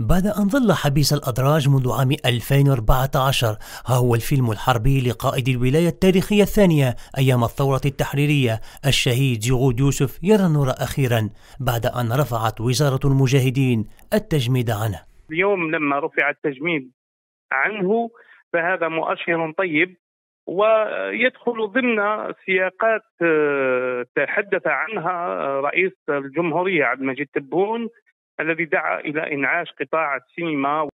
بعد أن ظل حبيس الأدراج منذ عام 2014 ها هو الفيلم الحربي لقائد الولاية التاريخية الثانية أيام الثورة التحريرية الشهيد جهود يوسف يرى النور أخيرا بعد أن رفعت وزارة المجاهدين التجميد عنه اليوم لما رفع التجميد عنه فهذا مؤشر طيب ويدخل ضمن سياقات آه، تحدث عنها آه، رئيس الجمهورية عبد المجيد تبون الذي دعا الى انعاش قطاع السينما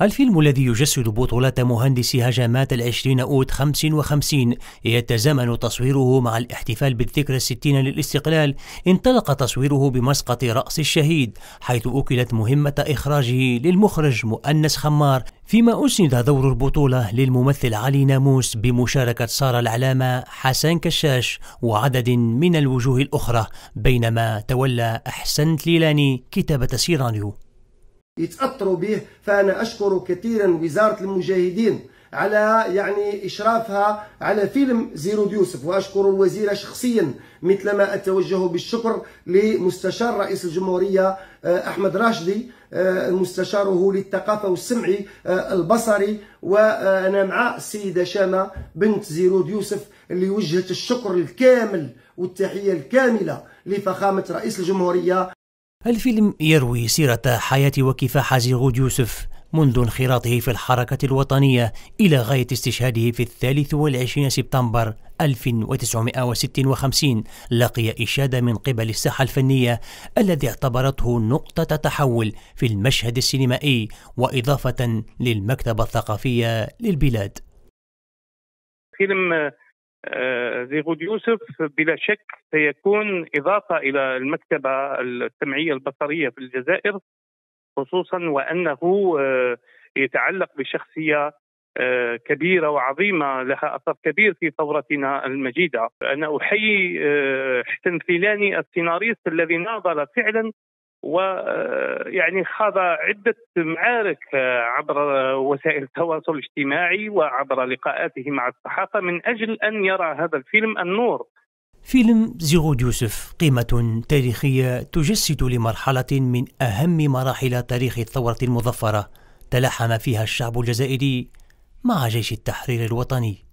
الفيلم الذي يجسد بطولة مهندس هجمات العشرين أوت 55 يتزامن تصويره مع الاحتفال بالذكرى الستين للاستقلال انطلق تصويره بمسقط رأس الشهيد حيث أكلت مهمة إخراجه للمخرج مؤنس خمار فيما أسند دور البطولة للممثل علي ناموس بمشاركة سارة العلامة حسن كشاش وعدد من الوجوه الأخرى بينما تولى أحسن تليلاني كتابة سيرانيو يتأثروا به فأنا أشكر كثيرا وزارة المجاهدين على يعني إشرافها على فيلم زيرو يوسف وأشكر الوزير شخصيا مثلما أتوجه بالشكر لمستشار رئيس الجمهورية آه، أحمد راشدي آه، مستشاره للثقافة والسمعي آه، البصري وأنا مع السيدة شامة بنت زيرو يوسف اللي وجهت الشكر الكامل والتحية الكاملة لفخامة رئيس الجمهورية الفيلم يروي سيرة حياة وكفاح زيغود يوسف منذ انخراطه في الحركة الوطنية إلى غاية استشهاده في الثالث والعشرين سبتمبر 1956 لقي إشادة من قبل الساحة الفنية الذي اعتبرته نقطة تحول في المشهد السينمائي وإضافة للمكتبة الثقافية للبلاد فيلم آه، زيغود يوسف بلا شك سيكون إضافة إلى المكتبة السمعية البصرية في الجزائر خصوصا وأنه آه، يتعلق بشخصية آه، كبيرة وعظيمة لها أثر كبير في ثورتنا المجيدة أنا أحيي حسن فيلاني السيناريست الذي ناضل فعلا ويعني آه، خاض عدة معارك آه، عبر وسائل التواصل الاجتماعي وعبر لقاءاته مع الصحافة من أجل أن يرى هذا الفيلم النور فيلم زيغود يوسف قيمة تاريخية تجسد لمرحلة من أهم مراحل تاريخ الثورة المظفرة تلاحم فيها الشعب الجزائري مع جيش التحرير الوطني